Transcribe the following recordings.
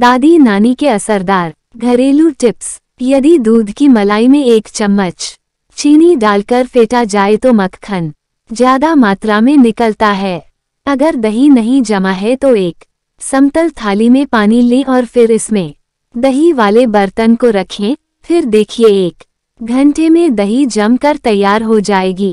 दादी नानी के असरदार घरेलू टिप्स यदि दूध की मलाई में एक चम्मच चीनी डालकर फेंटा जाए तो मक्खन ज्यादा मात्रा में निकलता है अगर दही नहीं जमा है तो एक समतल थाली में पानी लें और फिर इसमें दही वाले बर्तन को रखें फिर देखिए एक घंटे में दही जमकर तैयार हो जाएगी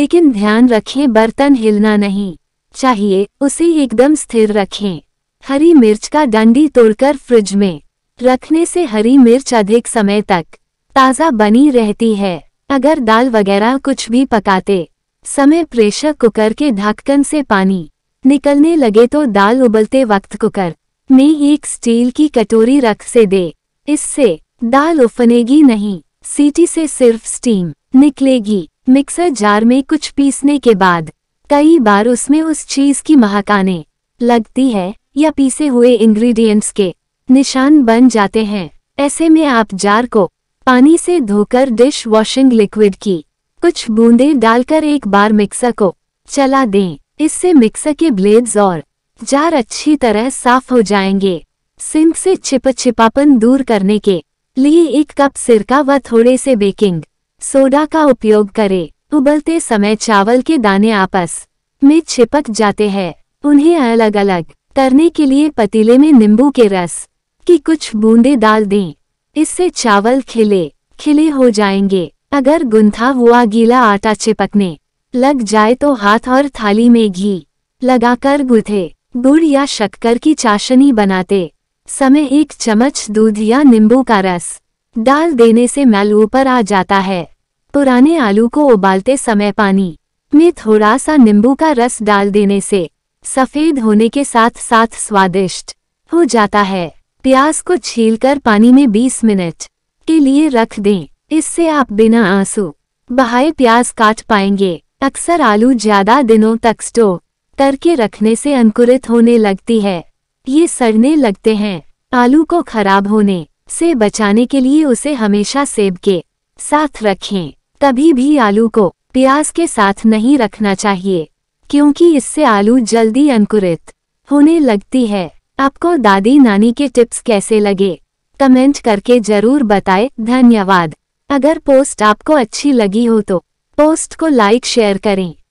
लेकिन ध्यान रखें बर्तन हिलना नहीं चाहिए उसे एकदम स्थिर रखें हरी मिर्च का डंडी तोड़कर फ्रिज में रखने से हरी मिर्च अधिक समय तक ताज़ा बनी रहती है अगर दाल वगैरह कुछ भी पकाते समय प्रेशर कुकर के ढक्कन से पानी निकलने लगे तो दाल उबलते वक्त कुकर में एक स्टील की कटोरी रख से दे इससे दाल उफनेगी नहीं सीटी से सिर्फ स्टीम निकलेगी मिक्सर जार में कुछ पीसने के बाद कई बार उसमें उस चीज़ की महकाने लगती है या पीसे हुए इंग्रेडिएंट्स के निशान बन जाते हैं ऐसे में आप जार को पानी से धोकर डिश वॉशिंग लिक्विड की कुछ बूंदे डालकर एक बार मिक्सर को चला दें इससे मिक्सर के ब्लेड्स और जार अच्छी तरह साफ हो जाएंगे सिंक से छिपापन दूर करने के लिए एक कप सिरका व थोड़े से बेकिंग सोडा का उपयोग करें उबलते समय चावल के दाने आपस में छिपक जाते हैं उन्हें अलग अलग तरने के लिए पतीले में नींबू के रस की कुछ बूंदे डाल दें इससे चावल खिले खिले हो जाएंगे अगर गुंथा हुआ गीला आटा चिपकने लग जाए तो हाथ और थाली में घी लगाकर गुथे गुड़ या शक्कर की चाशनी बनाते समय एक चम्मच दूध या नींबू का रस डाल देने से मैल ऊपर आ जाता है पुराने आलू को उबालते समय पानी में थोड़ा सा नींबू का रस डाल देने से सफ़ेद होने के साथ साथ स्वादिष्ट हो जाता है प्याज को छीलकर पानी में 20 मिनट के लिए रख दें इससे आप बिना आंसू बहाए प्याज काट पाएंगे अक्सर आलू ज्यादा दिनों तक स्टोव करके रखने से अंकुरित होने लगती है ये सड़ने लगते हैं आलू को खराब होने से बचाने के लिए उसे हमेशा सेब के साथ रखें कभी भी आलू को प्याज के साथ नहीं रखना चाहिए क्योंकि इससे आलू जल्दी अंकुरित होने लगती है आपको दादी नानी के टिप्स कैसे लगे कमेंट करके जरूर बताएं धन्यवाद अगर पोस्ट आपको अच्छी लगी हो तो पोस्ट को लाइक शेयर करें